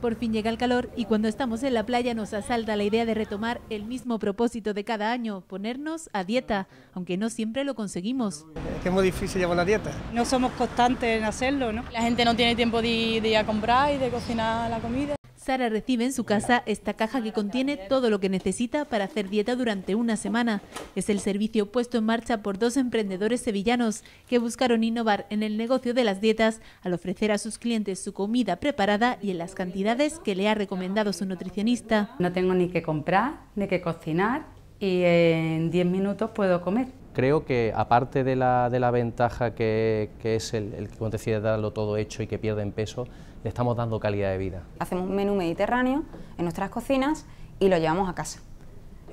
Por fin llega el calor y cuando estamos en la playa nos asalta la idea de retomar el mismo propósito de cada año, ponernos a dieta, aunque no siempre lo conseguimos. Es que es muy difícil llevar la dieta. No somos constantes en hacerlo, ¿no? La gente no tiene tiempo de, de ir a comprar y de cocinar la comida Sara recibe en su casa esta caja que contiene todo lo que necesita para hacer dieta durante una semana. Es el servicio puesto en marcha por dos emprendedores sevillanos que buscaron innovar en el negocio de las dietas al ofrecer a sus clientes su comida preparada y en las cantidades que le ha recomendado su nutricionista. No tengo ni que comprar, ni que cocinar y en 10 minutos puedo comer creo que aparte de la, ventaja que, es el, que que decide darlo todo hecho y que pierde en peso, le estamos dando calidad de vida. Hacemos un menú mediterráneo en nuestras cocinas y lo llevamos a casa.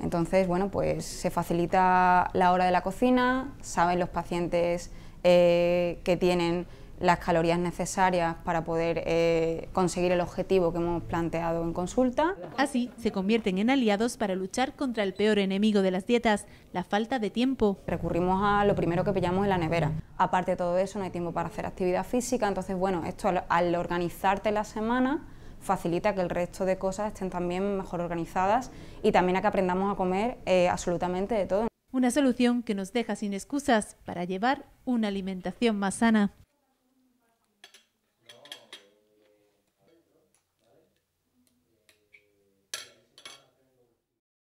Entonces, bueno, pues se facilita la hora de la cocina, saben los pacientes eh, que tienen las calorías necesarias para poder eh, conseguir el objetivo que hemos planteado en consulta. Así, se convierten en aliados para luchar contra el peor enemigo de las dietas, la falta de tiempo. Recurrimos a lo primero que pillamos en la nevera. Aparte de todo eso, no hay tiempo para hacer actividad física, entonces, bueno, esto al, organizarte la semana facilita que el resto de cosas estén también mejor organizadas y también a que aprendamos a comer eh, absolutamente de todo. Una solución que nos deja sin excusas para llevar una alimentación más sana.